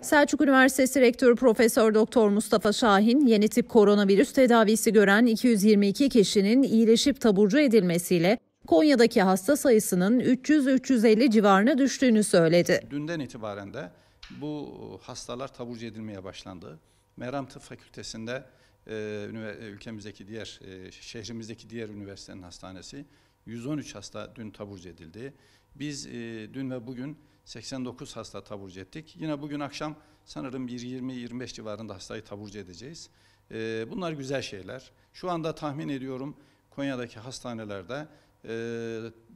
Selçuk Üniversitesi Rektörü Profesör Doktor Mustafa Şahin, yeni tip koronavirüs tedavisi gören 222 kişinin iyileşip taburcu edilmesiyle Konya'daki hasta sayısının 300-350 civarına düştüğünü söyledi. Dünden itibaren de bu hastalar taburcu edilmeye başlandı. Meram Tıp Fakültesi'nde e, ülkemizdeki diğer e, şehrimizdeki diğer üniversitenin hastanesi 113 hasta dün taburcu edildi. Biz e, dün ve bugün 89 hasta taburcu ettik. Yine bugün akşam sanırım 20-25 civarında hastayı taburcu edeceğiz. E, bunlar güzel şeyler. Şu anda tahmin ediyorum Konya'daki hastanelerde e,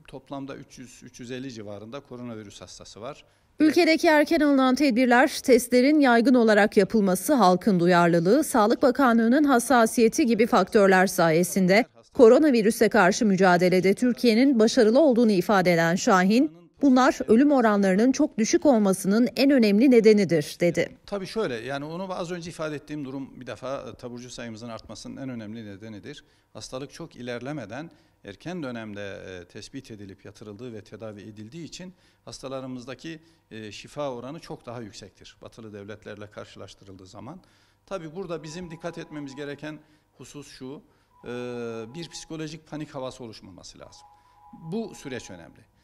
toplamda 300-350 civarında koronavirüs hastası var. Ülkedeki erken alınan tedbirler, testlerin yaygın olarak yapılması, halkın duyarlılığı, Sağlık Bakanlığı'nın hassasiyeti gibi faktörler sayesinde Koronavirüse karşı mücadelede Türkiye'nin başarılı olduğunu ifade eden Şahin, bunlar ölüm oranlarının çok düşük olmasının en önemli nedenidir dedi. Tabii şöyle yani onu az önce ifade ettiğim durum bir defa e, taburcu sayımızın artmasının en önemli nedenidir. Hastalık çok ilerlemeden erken dönemde e, tespit edilip yatırıldığı ve tedavi edildiği için hastalarımızdaki e, şifa oranı çok daha yüksektir. Batılı devletlerle karşılaştırıldığı zaman. Tabi burada bizim dikkat etmemiz gereken husus şu, ee, bir psikolojik panik havası oluşmaması lazım. Bu süreç önemli.